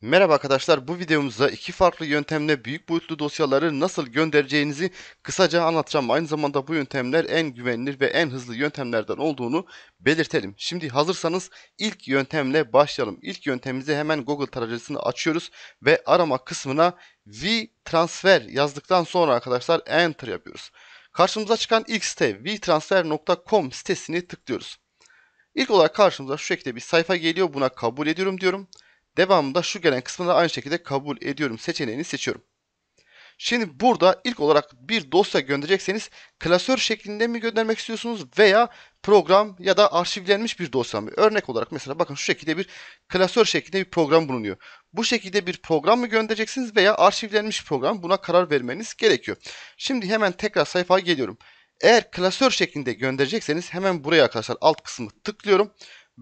Merhaba arkadaşlar bu videomuzda iki farklı yöntemle büyük boyutlu dosyaları nasıl göndereceğinizi kısaca anlatacağım. Aynı zamanda bu yöntemler en güvenilir ve en hızlı yöntemlerden olduğunu belirtelim. Şimdi hazırsanız ilk yöntemle başlayalım. İlk yöntemimizi hemen Google tarayıcısını açıyoruz ve arama kısmına vtransfer yazdıktan sonra arkadaşlar enter yapıyoruz. Karşımıza çıkan ilk site vtransfer.com sitesini tıklıyoruz. İlk olarak karşımıza şu şekilde bir sayfa geliyor. Buna kabul ediyorum diyorum. Devamında şu gelen kısmını da aynı şekilde kabul ediyorum seçeneğini seçiyorum. Şimdi burada ilk olarak bir dosya gönderecekseniz klasör şeklinde mi göndermek istiyorsunuz veya program ya da arşivlenmiş bir dosya mı? Örnek olarak mesela bakın şu şekilde bir klasör şeklinde bir program bulunuyor. Bu şekilde bir program mı göndereceksiniz veya arşivlenmiş program buna karar vermeniz gerekiyor. Şimdi hemen tekrar sayfaya geliyorum. Eğer klasör şeklinde gönderecekseniz hemen buraya arkadaşlar alt kısmı tıklıyorum.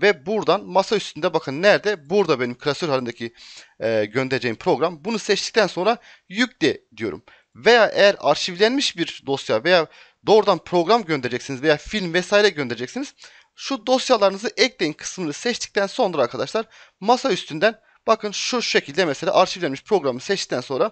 Ve buradan masa üstünde bakın nerede? Burada benim klasör halindeki e, göndereceğim program. Bunu seçtikten sonra yükle diyorum. Veya eğer arşivlenmiş bir dosya veya doğrudan program göndereceksiniz veya film vesaire göndereceksiniz. Şu dosyalarınızı ekleyin kısmını seçtikten sonra arkadaşlar masa üstünden bakın şu şekilde mesela arşivlenmiş programı seçtikten sonra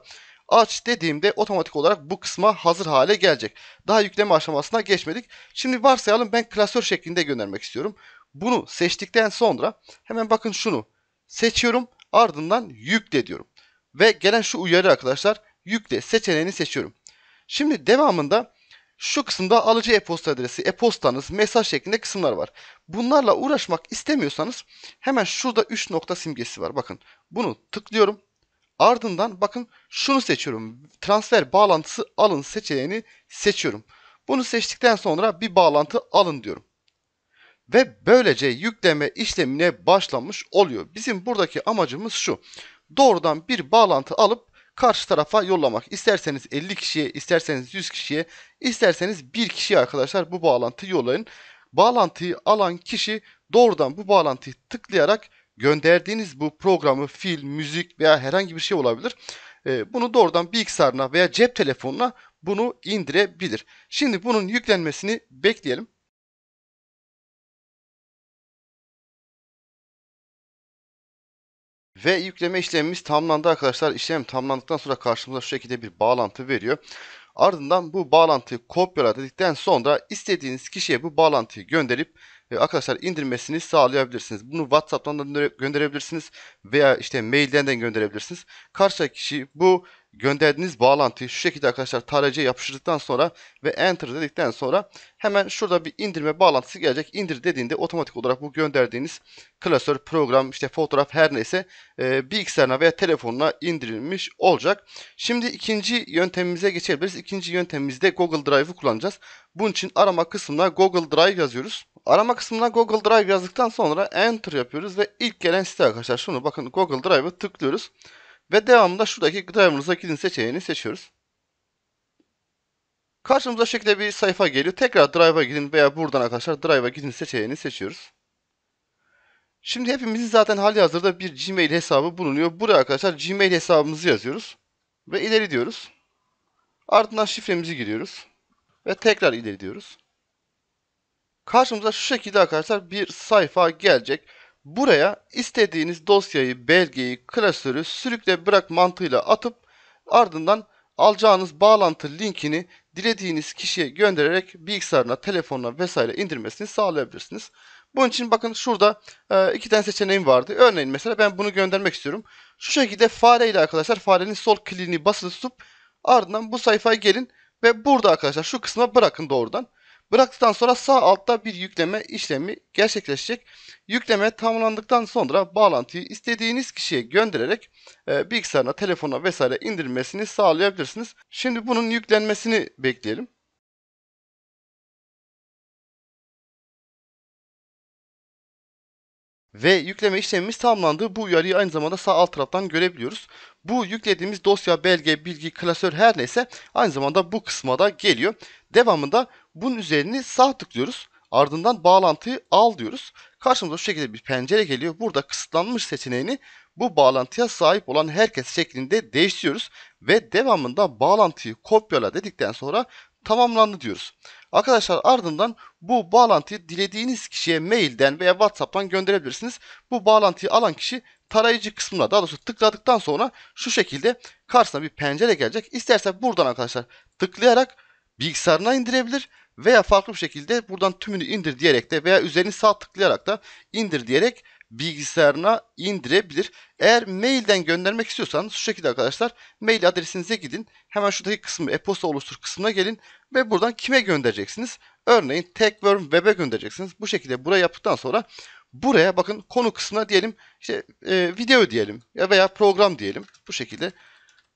aç dediğimde otomatik olarak bu kısma hazır hale gelecek. Daha yükleme aşamasına geçmedik. Şimdi varsayalım ben klasör şeklinde göndermek istiyorum. Bunu seçtikten sonra hemen bakın şunu seçiyorum ardından yükle diyorum. Ve gelen şu uyarı arkadaşlar yükle seçeneğini seçiyorum. Şimdi devamında şu kısımda alıcı e-posta adresi, e-postanız, mesaj şeklinde kısımlar var. Bunlarla uğraşmak istemiyorsanız hemen şurada 3 nokta simgesi var. Bakın bunu tıklıyorum. Ardından bakın şunu seçiyorum. Transfer bağlantısı alın seçeneğini seçiyorum. Bunu seçtikten sonra bir bağlantı alın diyorum ve böylece yükleme işlemine başlamış oluyor. Bizim buradaki amacımız şu. Doğrudan bir bağlantı alıp karşı tarafa yollamak. İsterseniz 50 kişiye, isterseniz 100 kişiye, isterseniz 1 kişiye arkadaşlar bu bağlantıyı yollayın. Bağlantıyı alan kişi doğrudan bu bağlantıyı tıklayarak gönderdiğiniz bu programı, film, müzik veya herhangi bir şey olabilir. Ee, bunu doğrudan bilgisayarına veya cep telefonuna bunu indirebilir. Şimdi bunun yüklenmesini bekleyelim. Ve yükleme işlemimiz tamamlandı arkadaşlar. İşlem tamamlandıktan sonra karşımıza şu şekilde bir bağlantı veriyor. Ardından bu bağlantıyı kopyala dedikten sonra istediğiniz kişiye bu bağlantıyı gönderip e, arkadaşlar indirmesini sağlayabilirsiniz. Bunu WhatsApp'tan da gönderebilirsiniz veya işte mailden de gönderebilirsiniz. Karşı kişi bu gönderdiğiniz bağlantıyı şu şekilde arkadaşlar tarayıcıya yapıştırdıktan sonra ve enter dedikten sonra hemen şurada bir indirme bağlantısı gelecek. İndir dediğinde otomatik olarak bu gönderdiğiniz klasör, program, işte fotoğraf her neyse e, bilgisayarına veya telefonuna indirilmiş olacak. Şimdi ikinci yöntemimize geçebiliriz. İkinci yöntemimizde Google Drive'ı kullanacağız. Bunun için arama kısmına Google Drive yazıyoruz. Arama kısmına Google Drive yazdıktan sonra enter yapıyoruz ve ilk gelen site arkadaşlar şunu bakın Google Drive'ı tıklıyoruz. Ve devamında şuradaki Driver'ınıza gidin seçeneğini seçiyoruz. Karşımıza şekilde bir sayfa geliyor. Tekrar Drive'a gidin veya buradan arkadaşlar Drive'a gidin seçeneğini seçiyoruz. Şimdi hepimizin zaten hali hazırda bir Gmail hesabı bulunuyor. Buraya arkadaşlar Gmail hesabımızı yazıyoruz. Ve ileri diyoruz. Ardından şifremizi giriyoruz. Ve tekrar ileri diyoruz. Karşımıza şu şekilde arkadaşlar bir sayfa gelecek. Buraya istediğiniz dosyayı, belgeyi, klasörü sürükle bırak mantığıyla atıp ardından alacağınız bağlantı linkini dilediğiniz kişiye göndererek bilgisayarına, telefonuna vesaire indirmesini sağlayabilirsiniz. Bunun için bakın şurada e, iki tane seçeneğim vardı. Örneğin mesela ben bunu göndermek istiyorum. Şu şekilde fare ile arkadaşlar farenin sol kliğini basılı tutup ardından bu sayfaya gelin ve burada arkadaşlar şu kısma bırakın doğrudan. Bıraktıktan sonra sağ altta bir yükleme işlemi gerçekleşecek. Yükleme tamamlandıktan sonra bağlantıyı istediğiniz kişiye göndererek e, bilgisayarına, telefona vesaire indirmesini sağlayabilirsiniz. Şimdi bunun yüklenmesini bekleyelim. Ve yükleme işlemimiz tamamlandı. Bu uyarıyı aynı zamanda sağ alt taraftan görebiliyoruz. Bu yüklediğimiz dosya, belge, bilgi, klasör her neyse aynı zamanda bu kısma da geliyor. Devamında bunun üzerine sağ tıklıyoruz. Ardından bağlantıyı al diyoruz. Karşımıza şu şekilde bir pencere geliyor. Burada kısıtlanmış seçeneğini bu bağlantıya sahip olan herkes şeklinde değiştiriyoruz. Ve devamında bağlantıyı kopyala dedikten sonra tamamlandı diyoruz. Arkadaşlar ardından bu bağlantıyı dilediğiniz kişiye mailden veya WhatsApp'tan gönderebilirsiniz. Bu bağlantıyı alan kişi tarayıcı kısmına daha doğrusu tıkladıktan sonra şu şekilde karşısına bir pencere gelecek. İsterse buradan arkadaşlar tıklayarak bilgisayarına indirebilir veya farklı bir şekilde buradan tümünü indir diyerek de veya üzerini sağ tıklayarak da indir diyerek bilgisayarına indirebilir. Eğer mailden göndermek istiyorsanız şu şekilde arkadaşlar mail adresinize gidin. Hemen şuradaki kısmı e-posta oluştur kısmına gelin ve buradan kime göndereceksiniz? Örneğin Techworm Web'e göndereceksiniz. Bu şekilde buraya yaptıktan sonra buraya bakın konu kısmına diyelim işte e, video diyelim ya veya program diyelim. Bu şekilde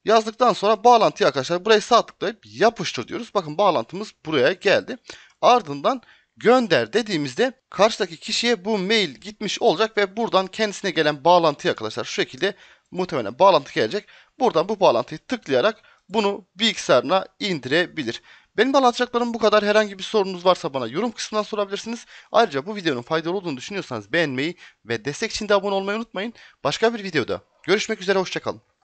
yazdıktan sonra bağlantıyı arkadaşlar buraya sağ tıklayıp yapıştır diyoruz. Bakın bağlantımız buraya geldi. Ardından gönder dediğimizde karşıdaki kişiye bu mail gitmiş olacak ve buradan kendisine gelen bağlantıyı arkadaşlar şu şekilde muhtemelen bağlantı gelecek. Buradan bu bağlantıyı tıklayarak bunu bilgisayarına indirebilir. Benim anlatacaklarım bu kadar. Herhangi bir sorunuz varsa bana yorum kısmından sorabilirsiniz. Ayrıca bu videonun faydalı olduğunu düşünüyorsanız beğenmeyi ve destek için de abone olmayı unutmayın. Başka bir videoda görüşmek üzere, hoşçakalın.